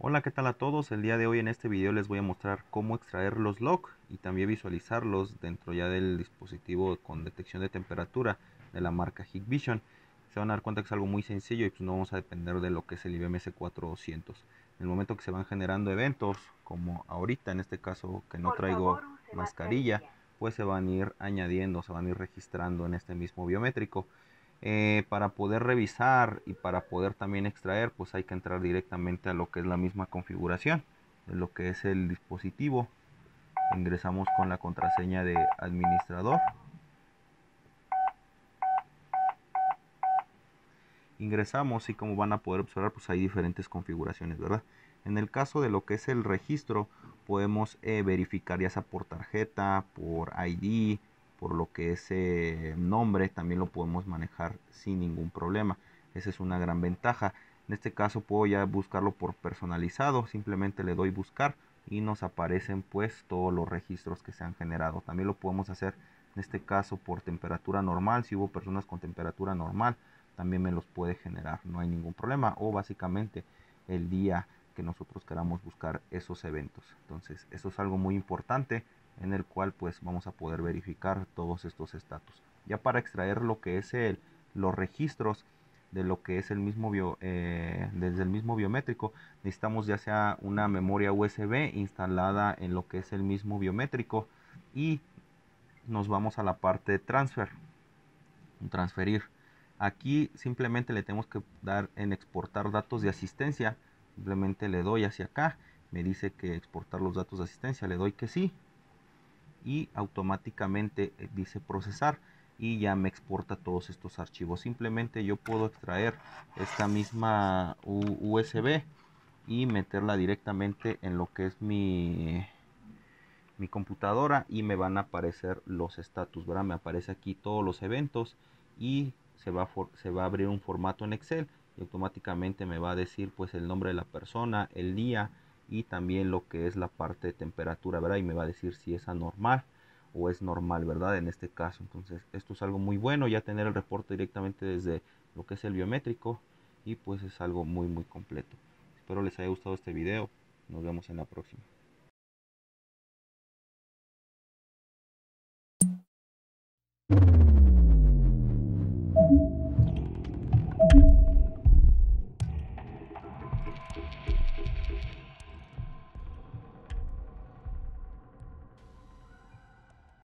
Hola qué tal a todos, el día de hoy en este video les voy a mostrar cómo extraer los log y también visualizarlos dentro ya del dispositivo con detección de temperatura de la marca Hikvision. Se van a dar cuenta que es algo muy sencillo y pues no vamos a depender de lo que es el IBMS 400. En el momento que se van generando eventos, como ahorita en este caso que no traigo mascarilla, mascarilla, pues se van a ir añadiendo, se van a ir registrando en este mismo biométrico. Eh, para poder revisar y para poder también extraer, pues hay que entrar directamente a lo que es la misma configuración lo que es el dispositivo. Ingresamos con la contraseña de administrador. Ingresamos y como van a poder observar, pues hay diferentes configuraciones, ¿verdad? En el caso de lo que es el registro, podemos eh, verificar ya sea por tarjeta, por ID, por lo que ese nombre también lo podemos manejar sin ningún problema. Esa es una gran ventaja. En este caso puedo ya buscarlo por personalizado, simplemente le doy buscar y nos aparecen pues todos los registros que se han generado. También lo podemos hacer en este caso por temperatura normal, si hubo personas con temperatura normal también me los puede generar, no hay ningún problema o básicamente el día que nosotros queramos buscar esos eventos. Entonces eso es algo muy importante en el cual pues vamos a poder verificar todos estos estatus. Ya para extraer lo que es el, los registros de lo que es el mismo eh, desde el mismo biométrico necesitamos ya sea una memoria USB instalada en lo que es el mismo biométrico y nos vamos a la parte de transfer transferir aquí simplemente le tenemos que dar en exportar datos de asistencia simplemente le doy hacia acá me dice que exportar los datos de asistencia le doy que sí y automáticamente eh, dice procesar y ya me exporta todos estos archivos simplemente yo puedo extraer esta misma USB y meterla directamente en lo que es mi mi computadora y me van a aparecer los estatus verdad me aparece aquí todos los eventos y se va, se va a abrir un formato en Excel y automáticamente me va a decir pues el nombre de la persona el día y también lo que es la parte de temperatura, ¿verdad? Y me va a decir si es anormal o es normal, ¿verdad? En este caso, entonces esto es algo muy bueno, ya tener el reporte directamente desde lo que es el biométrico y pues es algo muy muy completo. Espero les haya gustado este video, nos vemos en la próxima.